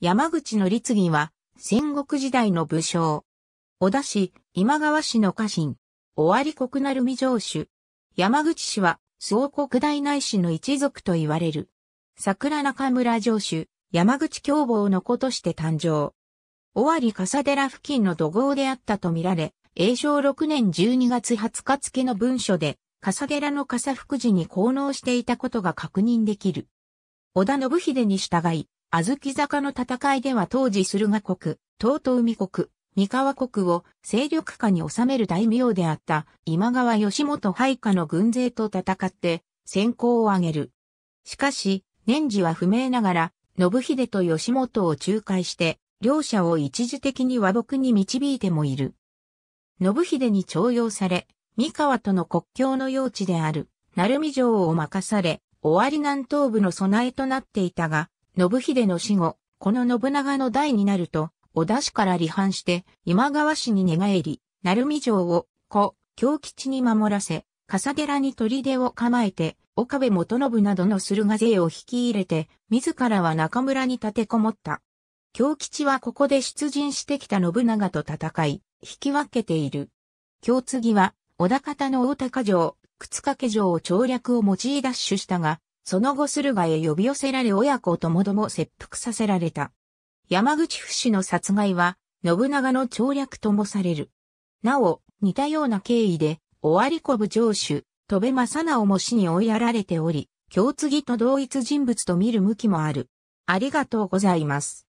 山口の律儀は、戦国時代の武将。小田氏、今川氏の家臣。尾張国なる未城主。山口氏は、諏国大内氏の一族と言われる。桜中村城主、山口凶暴の子として誕生。尾張笠寺付近の土豪であったとみられ、永正6年12月20日付の文書で、笠寺の笠福寺に奉納していたことが確認できる。織田信秀に従い、あずき坂の戦いでは当時駿河国、東都海国、三河国を勢力下に収める大名であった今川義元配下の軍勢と戦って先行を挙げる。しかし、年次は不明ながら、信秀と義元を仲介して、両者を一時的に和睦に導いてもいる。信秀に徴用され、三河との国境の用地である、鳴海城を任され、終わり南東部の備えとなっていたが、信秀の死後、この信長の代になると、小田市から離反して、今川市に寝返り、鳴海城を、故、京吉に守らせ、笠寺に砦を構えて、岡部元信などの駿河勢を引き入れて、自らは中村に立てこもった。京吉はここで出陣してきた信長と戦い、引き分けている。京次は、小田方の大高城、靴掛城を調略を用いダッシュしたが、その後駿河へ呼び寄せられ親子ともども切腹させられた。山口不死の殺害は、信長の調略ともされる。なお、似たような経緯で、尾張こ部城主、戸部正直も死に追いやられており、京継と同一人物と見る向きもある。ありがとうございます。